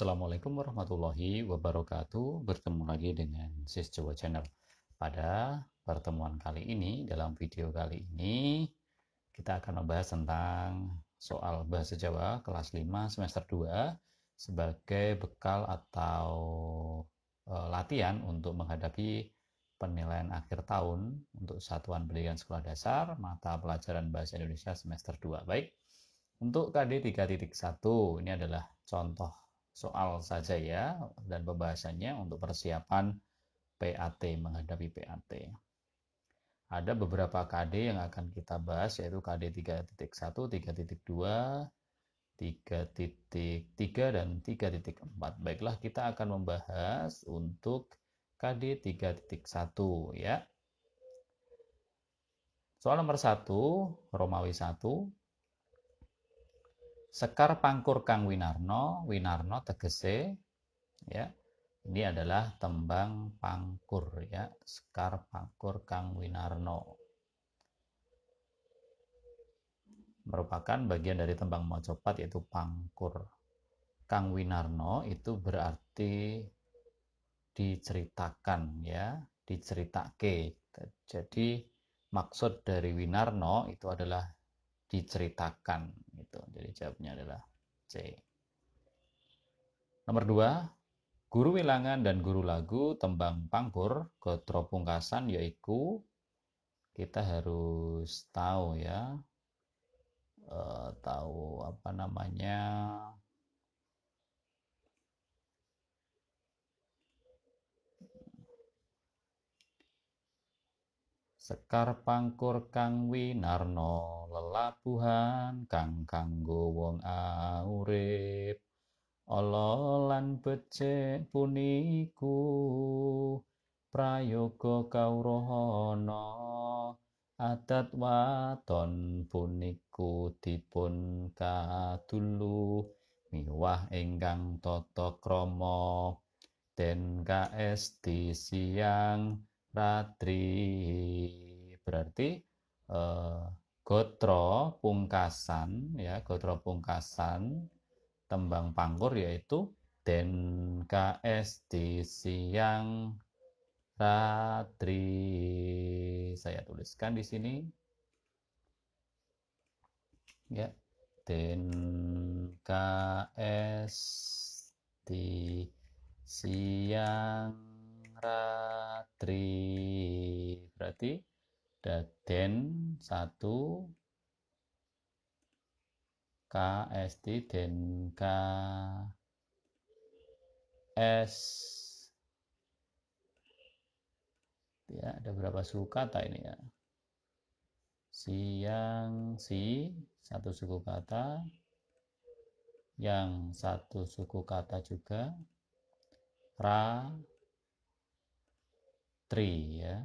Assalamualaikum warahmatullahi wabarakatuh. Bertemu lagi dengan Sis Jawa Channel. Pada pertemuan kali ini, dalam video kali ini, kita akan membahas tentang soal bahasa Jawa kelas 5 semester 2 sebagai bekal atau e, latihan untuk menghadapi penilaian akhir tahun untuk satuan pendidikan sekolah dasar mata pelajaran bahasa Indonesia semester 2. Baik. Untuk KD 3.1 ini adalah contoh soal saja ya dan pembahasannya untuk persiapan PAT menghadapi PAT. Ada beberapa KD yang akan kita bahas yaitu KD 3.1, 3.2, 3.3 dan 3.4. Baiklah kita akan membahas untuk KD 3.1 ya. Soal nomor 1 Romawi 1 Sekar pangkur Kang Winarno, Winarno tegese ya. Ini adalah tembang pangkur ya, Sekar pangkur Kang Winarno. Merupakan bagian dari tembang Mojopat yaitu pangkur. Kang Winarno itu berarti diceritakan ya, diceritake. Jadi maksud dari Winarno itu adalah diceritakan gitu. Jadi jawabnya adalah C. Nomor dua, guru wilangan dan guru lagu tembang pangkur gotro pungkasan yaitu kita harus tahu ya e, tahu apa namanya sekar pangkur kang winarno lelabuhan kang kanggo wong urip ala lan becik puniku prayoga kawruhana adat waton puniku dipun kadulu miwah ingkang tata krama den kaesti siang Ratri berarti eh, gotro pungkasan ya gotro pungkasan tembang pangkur yaitu den KS di siang ratri saya tuliskan di sini ya den KS di siang ratri berarti daden 1 KST den K S ya ada berapa suku kata ini ya siang si satu suku kata yang satu suku kata juga ra tri ya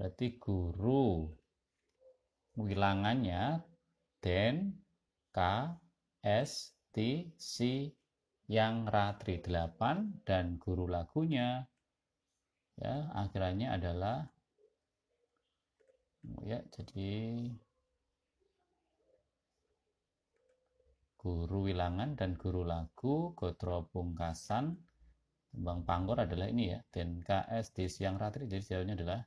berarti guru wilangannya den k s t c yang ratri 8 dan guru lagunya ya akhirnya adalah oh, ya jadi guru wilangan dan guru lagu gotro pungkasan Bank Pangkor adalah ini ya, DNKS di siang ratri, jadi jawabnya adalah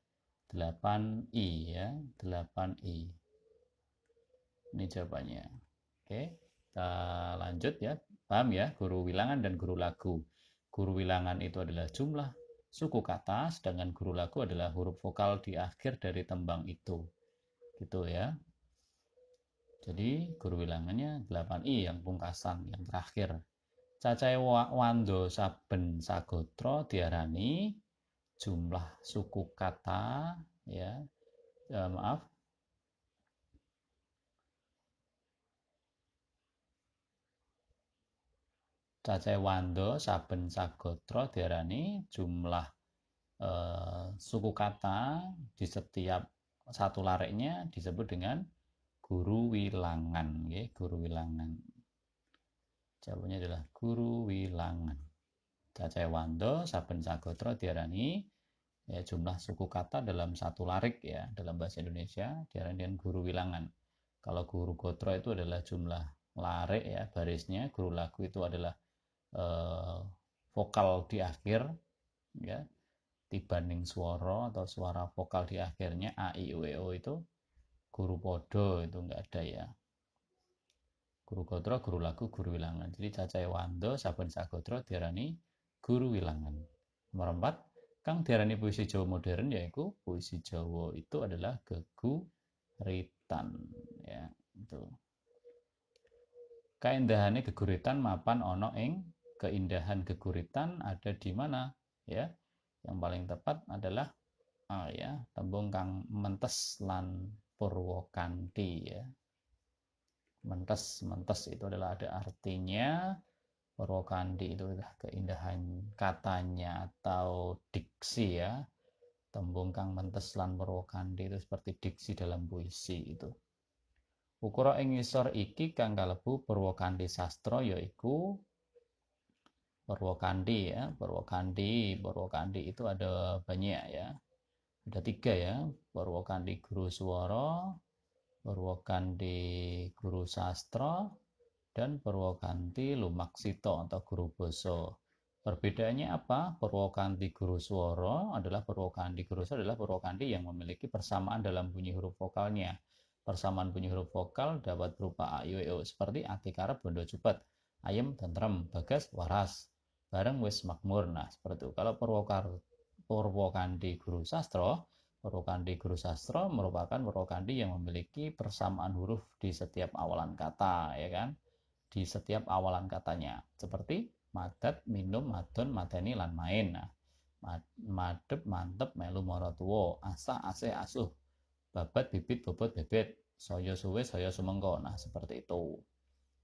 8i ya, 8i. Ini jawabannya. Oke, kita lanjut ya. Paham ya, guru wilangan dan guru lagu. Guru wilangan itu adalah jumlah suku kata, sedangkan guru lagu adalah huruf vokal di akhir dari tembang itu. Gitu ya. Jadi guru wilangannya 8i yang pungkasan, yang terakhir. Cacai Wando saben sagotra diarani jumlah suku kata ya. Eh, maaf. Cacai Wando saben sagotra diarani jumlah eh, suku kata di setiap satu lareknya disebut dengan guru wilangan, ya guru wilangan. Jawabannya adalah guru wilangan. Cacai wando saben cagotro diarani ya, jumlah suku kata dalam satu larik ya dalam bahasa Indonesia diarani dengan guru wilangan. Kalau guru gotro itu adalah jumlah larik ya barisnya, guru lagu itu adalah eh, vokal di akhir ya dibanding suara atau suara vokal di akhirnya a i u e o itu guru podo itu enggak ada ya Guru Godro, guru lagu, guru wilangan. Jadi cacai wando saben sagodro diarani guru wilangan. Nomor empat, kang diarani puisi Jawa modern yaitu puisi Jawa itu adalah geguritan ya itu. Keindahannya geguritan mapan ono ing keindahan geguritan ada di mana ya? Yang paling tepat adalah ah, ya tembung kang mentes lan purwokanti ya mentes mentes itu adalah ada artinya Purwokandi itu adalah keindahan katanya atau diksi ya tembung kang mentes lan Purwokandi itu seperti diksi dalam puisi itu ukuran ingisor iki kang kalebu Purwokandi sastro yaiku Purwokandi ya Purwokandi Purwokandi itu ada banyak ya ada tiga ya Purwokandi Guru Suworo Purwokanti guru sastra dan Purwokanti lumaksito atau guru boso. Perbedaannya apa? Purwokanti guru sworo adalah Purwokanti guru Suworo adalah Purwokanti yang memiliki persamaan dalam bunyi huruf vokalnya. Persamaan bunyi huruf vokal dapat berupa a, i, e, u, seperti karep bondo, cepet, ayem, tentrem, bagas, waras, bareng, wis, makmur. Nah, seperti itu. Kalau Purwokanti guru sastra, Merokandi guru sastra merupakan merokandi yang memiliki persamaan huruf di setiap awalan kata, ya kan? Di setiap awalan katanya. Seperti madat, minum, madun madani, lan main. Nah, madep, mantep, melu, morotuwo, asa, ase, asuh, babat, bibit, bobot, bebet, soyo suwe, soyo sumengko. Nah, seperti itu.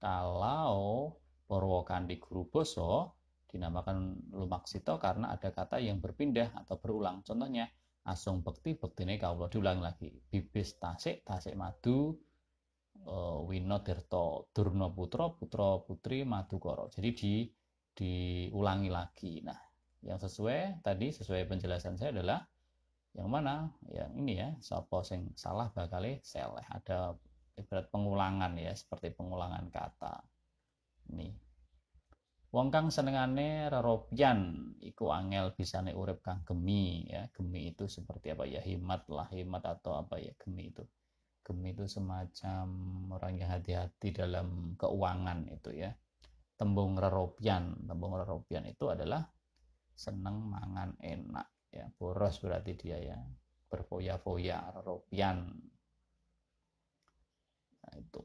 Kalau Purwokandi guru boso dinamakan lumaksito karena ada kata yang berpindah atau berulang. Contohnya, asung bekti bektine kawula diulang lagi bibis tasik tasik madu uh, eh, wino derto Putro putra putra putri madu koro jadi di diulangi lagi nah yang sesuai tadi sesuai penjelasan saya adalah yang mana yang ini ya sopo sing salah bakal seleh ada ibarat pengulangan ya seperti pengulangan kata nih Wong kang senengane rerobyan iku angel bisane urip kang gemi ya. Gemi itu seperti apa ya? Himat lah, himat atau apa ya gemi itu. Gemi itu semacam orang yang hati-hati dalam keuangan itu ya. Tembung rerobyan, tembung rerobyan itu adalah seneng mangan enak ya. Boros berarti dia ya. Berfoya-foya, rerobyan. Nah, itu.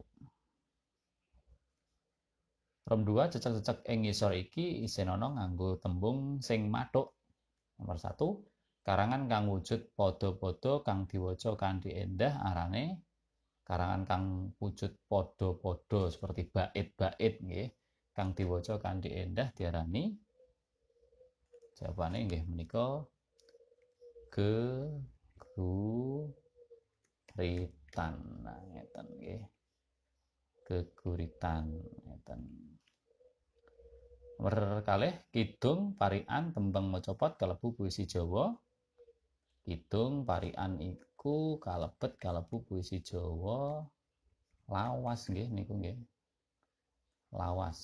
Rom 2 cecek-cecek ing ngisor iki isi nganggo tembung sing mathuk. Nomor 1, karangan kang wujud padha-padha kang diwaca kanthi endah arane karangan kang wujud padha-padha seperti bait-bait nggih. Kang diwaca kanthi endah diarani jawabane nggih menika geguritan ngeten nggih. Geguritan ngeten merkaleh Kidung Parian Tembang Mocopot kalebu puisi Jawa. Kidung Parian iku kalebet kalebu puisi Jawa lawas nggih niku nggih. Lawas.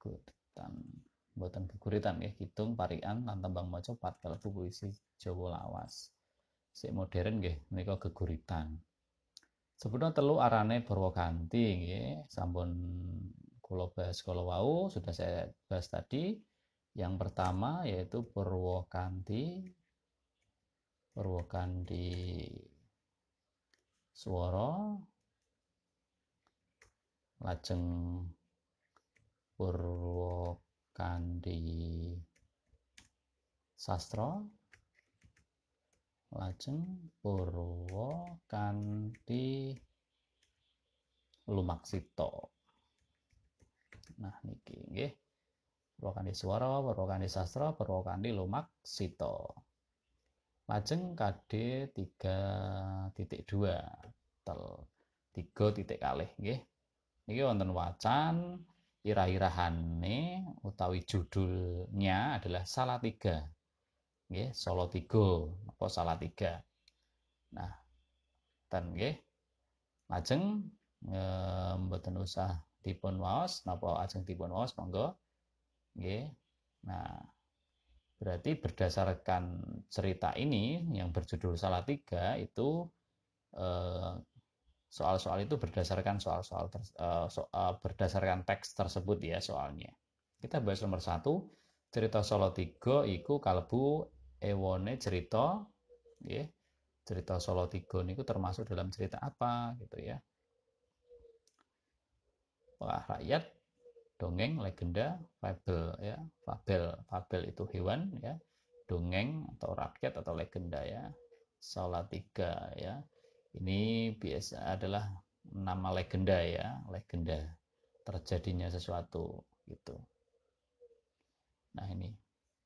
Geguritan. buatan keguritan nggih Kidung Parian lan Tembang Mocopot kalebu puisi Jawa lawas. si modern nggih niku keguritan Sebenarnya telu arane berwakanti nggih sambun kalau bahas kalau wau sudah saya bahas tadi. Yang pertama yaitu Purwokanti Purwokanti suworo, lajeng Purwokanti sastra lajeng Purwokanti lumaksito Nah niki nggih. Purwakandi Swara, Purwakandi Sastra, Purwakandi Lumak Sito. Lajeng KD 3.2 tel 3 titik kalih nggih. Niki wonten wacan irah-irahane utawi judulnya adalah salah Salatiga. Nggih, tiga apa tiga Nah, ten nggih. Lajeng eh, mboten usah dipun waos napa ajeng dipun waos monggo nggih nah berarti berdasarkan cerita ini yang berjudul salah tiga itu eh, soal-soal itu berdasarkan soal-soal ter, eh, so, eh, berdasarkan teks tersebut ya soalnya kita bahas nomor satu cerita solo tiga iku kalbu ewone cerita ya cerita solo tiga niku termasuk dalam cerita apa gitu ya rakyat dongeng legenda fabel ya fabel fabel itu hewan ya dongeng atau rakyat atau legenda ya Salatiga ya ini biasa adalah nama legenda ya legenda terjadinya sesuatu gitu nah ini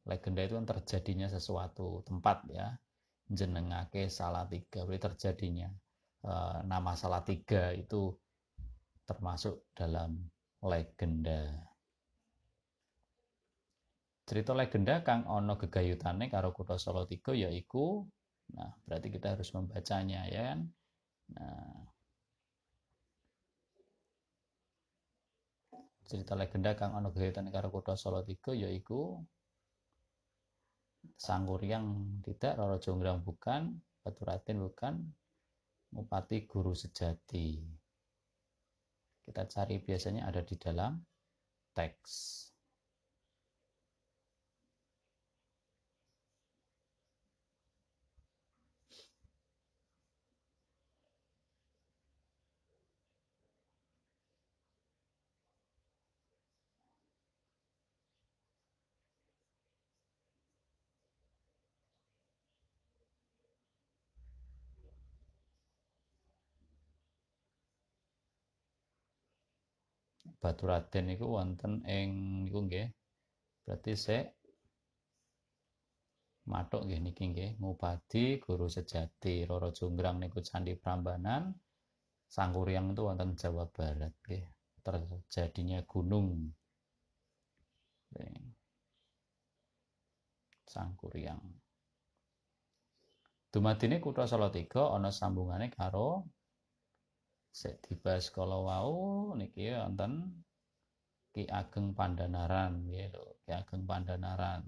legenda itu yang terjadinya sesuatu tempat ya jenengake Salatiga berarti terjadinya e, nama Salatiga itu termasuk dalam legenda. Cerita legenda kang ono gegayutane karo kutha Salatiga yaiku nah berarti kita harus membacanya ya kan. Nah, cerita legenda kang ono gegayutane karo kutha Salatiga yaiku yang tidak, Roro Jonggrang bukan, Ratin bukan, Mupati Guru Sejati kita cari biasanya ada di dalam teks Batu niku wonten ing niku nggih. Berarti sik matuk nggih niki nggih ngupadi guru sejati Roro Jonggrang niku candi Prambanan Sangkuriang itu wonten Jawa Barat nggih terjadinya gunung Sangkuriang Dumadine kutha Salatiga ana sambungane karo sik dibahas kala wau niki ya wonten Ki Ageng Pandanaran nggih Ki Ageng Pandanaran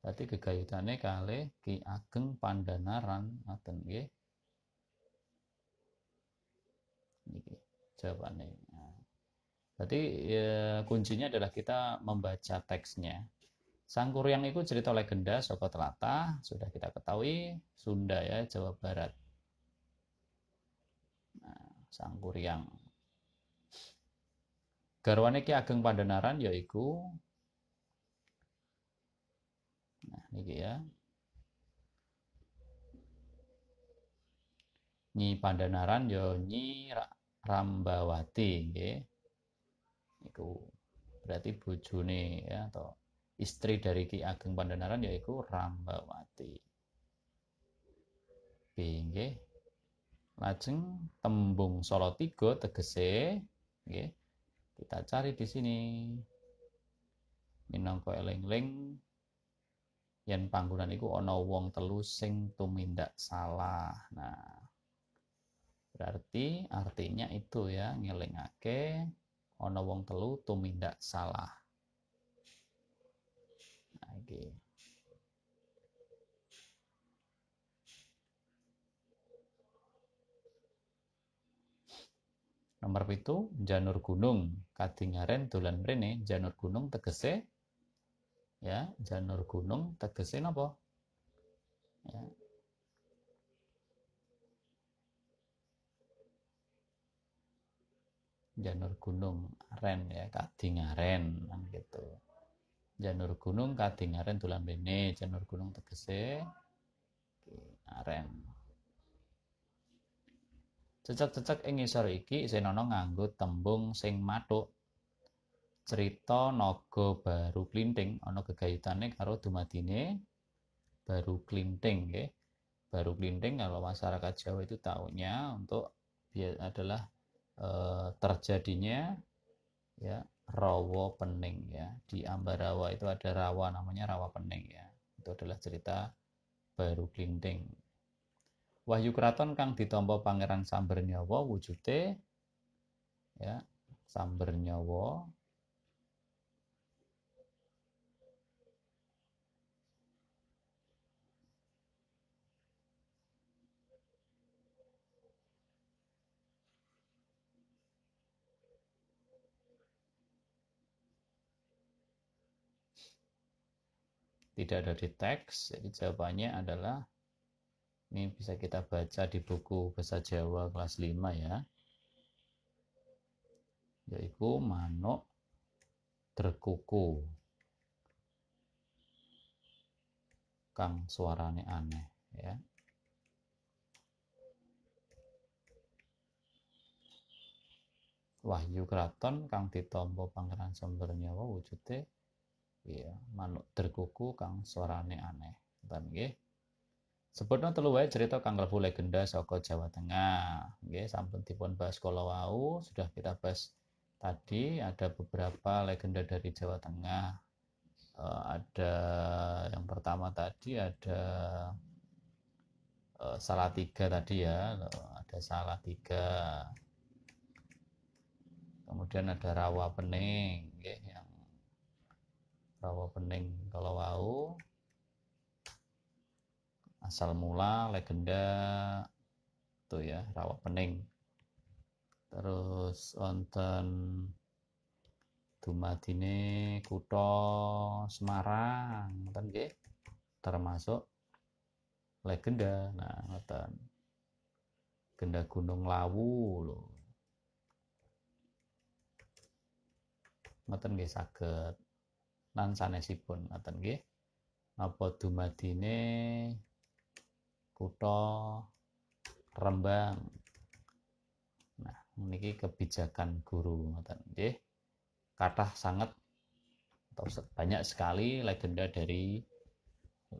berarti gegayutane kali Ki Ageng Pandanaran ngoten nggih niki jawabannya Tadi berarti ya, kuncinya adalah kita membaca teksnya Sangkuriang itu cerita legenda Soko Telata sudah kita ketahui Sunda ya Jawa Barat Sangkuriang. Garwane Ki Ageng Pandanaran yaiku Nah, niki ya. Nyi Pandanaran ya Nyi Rambawati nggih. Iku berarti bojone ya atau istri dari Ki Ageng Pandanaran yaiku Rambawati. Nggih. Lajeng tembung Salatiga tegese Oke. kita cari di sini minangka eling-eling yang panggonan itu ana wong telu sing tumindak salah. Nah, berarti artinya itu ya ngelingake ana wong telu tumindak salah. Nah, okay. Nomor itu janur gunung. katingaren dolan mrene, janur gunung tegese ya, janur gunung tegese napa? Ya. Janur gunung aren ya, kadingaren kan gitu. Janur gunung katingaren dolan mrene, janur gunung tegese aren. Cecek-cecek ing ngisor iki ana nganggo tembung sing matuk. Cerita naga baru klinting ana gegayutane karo dumadine baru klinting nggih. Baru klinting kalau masyarakat Jawa itu taunya untuk adalah e, terjadinya ya rawa pening ya. Di Ambarawa itu ada rawa namanya rawa pening ya. Itu adalah cerita baru klinting wahyu kraton kang ditompo pangeran Sambernyawa wujute ya Sambernyawa tidak ada di teks jadi jawabannya adalah ini bisa kita baca di buku Bahasa Jawa kelas 5 ya. Yaitu manuk terkuku. Kang suarane aneh ya. Wahyu Kraton kang ditampa Pangeran Sumber Nyawa wujude ya manuk terkuku kang suarane aneh. Ten nggih. Sebutno telu wae cerita kang kalebu legenda saka Jawa Tengah. Nggih, sampun dipun bahas kala sudah kita bahas tadi ada beberapa legenda dari Jawa Tengah. E, ada yang pertama tadi ada e, eh, tiga tadi ya, ada salah tiga, Kemudian ada Rawa Pening, nggih, yang Rawa Pening kolawau asal mula legenda tuh ya rawa pening terus Onten dumadine kutha Semarang ngoten nggih termasuk legenda nah ngoten genda Gunung Lawu lho ngoten nggih saged lan sanesipun ngoten nggih apa dumadine Kuto Rembang. Nah, memiliki kebijakan guru ngoten nggih. Kathah sangat atau banyak sekali legenda dari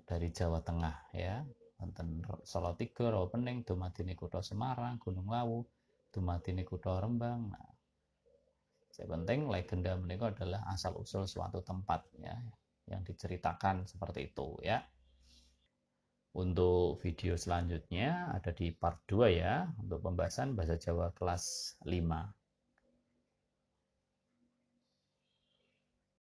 dari Jawa Tengah ya. Wonten Salatiga, Pening, dumadine kutha Semarang, Gunung Lawu, dumadine kutha Rembang. Nah, yang penting legenda mereka adalah asal usul suatu tempat ya yang diceritakan seperti itu ya. Untuk video selanjutnya ada di part 2 ya, untuk pembahasan bahasa Jawa kelas 5.